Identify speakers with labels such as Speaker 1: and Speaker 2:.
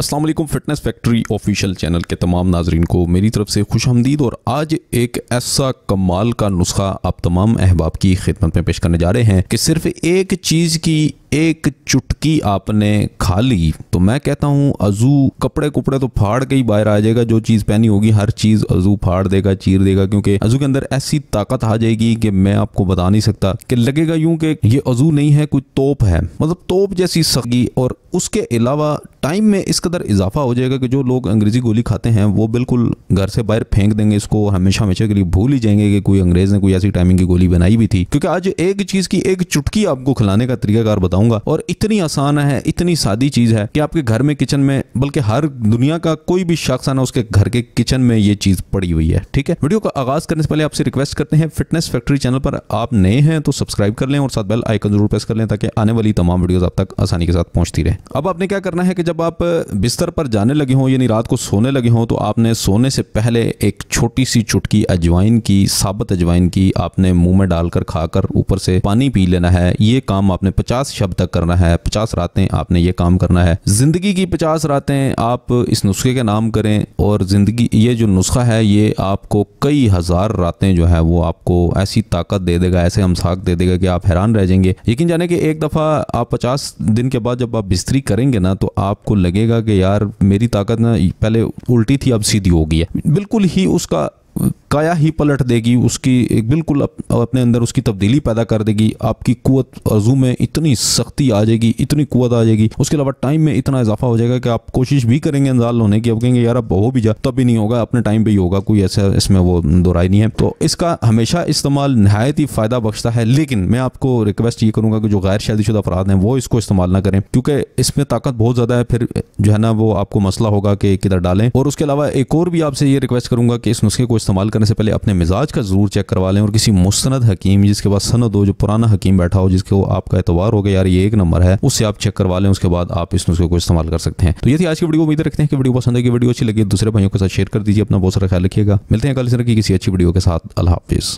Speaker 1: Aslam fitness factory official channel के तमाम नाजरन को मेरी तरफ से खुश हमदीद और आज एक ऐसा कमाल का नुस्खा आप तमाम अहबाब की खिदमत में पेश करने जा रहे हैं कि सिर्फ एक चीज़ की एक चुटकी आपने खा ली तो मैं कहता हूँ अजू कपड़े कुपड़े तो फाड़ के ही बाहर आ जाएगा जो चीज़ पहनी होगी हर चीज़ अजू फाड़ देगा चीर देगा क्योंकि अजू के अंदर ऐसी ताकत आ जाएगी कि मैं आपको बता नहीं सकता कि लगेगा यूं कि ये अजू नहीं है कोई तोप है मतलब तोप जैसी सगी और उसके अलावा टाइम में इस कदर इजाफा हो जाएगा कि जो लोग अंग्रेजी गोली खाते हैं वो बिल्कुल घर से बाहर फेंक देंगे इसको हमेशा हमेशा के लिए भूल ही जाएंगे कि कोई अंग्रेज ने कोई ऐसी टाइमिंग की गोली बनाई भी थी क्योंकि आज एक चीज़ की एक चुटकी आपको खिलाने का तरीकाकार बताऊँ बताऊंगा और इतनी आसान है इतनी सादी चीज़ है कि आपके घर में किचन में बल्कि हर दुनिया का कोई भी शख्स है ना उसके घर के किचन में ये चीज़ पड़ी हुई है ठीक है वीडियो का आगाज करने से पहले आपसे रिक्वेस्ट करते हैं फिटनेस फैक्ट्री चैनल पर आप नए हैं तो सब्सक्राइब कर लें और साथ बेल आइकन जरूर प्रेस कर लें ताकि आने वाली तमाम वीडियोस आप तक आसानी के साथ पहुंचती रहे अब आपने क्या करना है कि जब आप बिस्तर पर जाने लगे हों यानी रात को सोने लगे हों तो आपने सोने से पहले एक छोटी सी चुटकी अजवाइन की साबत अजवाइन की आपने मुंह में डालकर खाकर ऊपर से पानी पी लेना है ये काम आपने पचास कब तक करना है पचास रातें आपने ये काम करना है ज़िंदगी की पचास रातें आप इस नुस्खे के नाम करें और ज़िंदगी ये जो नुस्खा है ये आपको कई हज़ार रातें जो है वो आपको ऐसी ताकत दे देगा ऐसे हमसाक दे देगा कि आप हैरान रह जाएंगे यकीन जाने कि एक दफ़ा आप पचास दिन के बाद जब आप बिस्तरी करेंगे ना तो आपको लगेगा कि यार मेरी ताकत ना पहले उल्टी थी अब सीधी हो गई है बिल्कुल ही उसका काया ही पलट देगी उसकी एक बिल्कुल अप, अपने अंदर उसकी तब्दीली पैदा कर देगी आपकी कुत अर्जू में इतनी सख्ती आ जाएगी इतनी कुत आ जाएगी उसके अलावा टाइम में इतना इजाफा हो जाएगा कि आप कोशिश भी करेंगे इंजाल होने की अब कहेंगे यार अब हो भी जा तब भी नहीं होगा अपने टाइम पर ही होगा कोई ऐसा इसमें वो दोराई नहीं है तो इसका हमेशा इस्तेमाल नहायत ही फ़ायदा बख्शता है लेकिन मैं आपको रिक्वेस्ट ये करूँगा कि जो गैर शादीशुदा अफराद हैं वो इसको इस्तेमाल ना करें क्योंकि इसमें ताकत बहुत ज़्यादा है फिर जो है ना वो आपको मसला होगा कि किधर डालें और उसके अलावा एक और भी आपसे ये रिक्वेस्ट करूँगा कि इस नुस्खे को इस्तेमाल करने से पहले अपने मिजाज का ज़रूर चेक करवा लें और किसी मुस्ंद हकीम जिसके पास सनद हो जो पुराना हकीम बैठा हो जिसके वो आपका एतवार हो गया यार ये एक नंबर है उससे आप चेक करवा लें उसके बाद आप इस नुस्खे को इस्तेमाल कर सकते हैं तो ये थी आज की वीडियो उम्मीद रखते हैं कि वीडियो पसंद है कि वीडियो अच्छी लगी दूसरे भाइयों के साथ शेयर कर दीजिए अपना बहुत सारा ख्याल रखिएगा मिलते हैं कल इस तरह की किसी अच्छी वीडियो के साथ अल्लाह हाफिज़